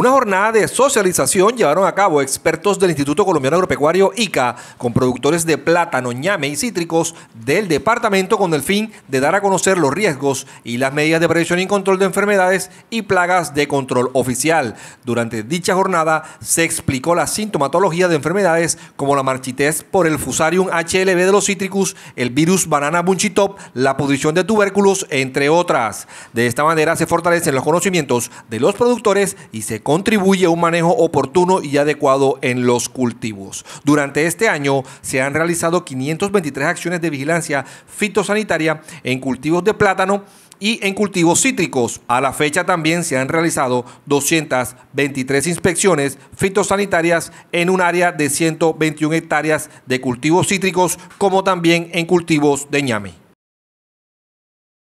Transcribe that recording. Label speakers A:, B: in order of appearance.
A: Una jornada de socialización llevaron a cabo expertos del Instituto Colombiano Agropecuario ICA con productores de plátano, ñame y cítricos del departamento con el fin de dar a conocer los riesgos y las medidas de prevención y control de enfermedades y plagas de control oficial. Durante dicha jornada se explicó la sintomatología de enfermedades como la marchitez por el Fusarium HLB de los cítricos, el virus banana bunchitop, la pudrición de tubérculos, entre otras. De esta manera se fortalecen los conocimientos de los productores y se contribuye a un manejo oportuno y adecuado en los cultivos. Durante este año se han realizado 523 acciones de vigilancia fitosanitaria en cultivos de plátano y en cultivos cítricos. A la fecha también se han realizado 223 inspecciones fitosanitarias en un área de 121 hectáreas de cultivos cítricos como también en cultivos de ñame.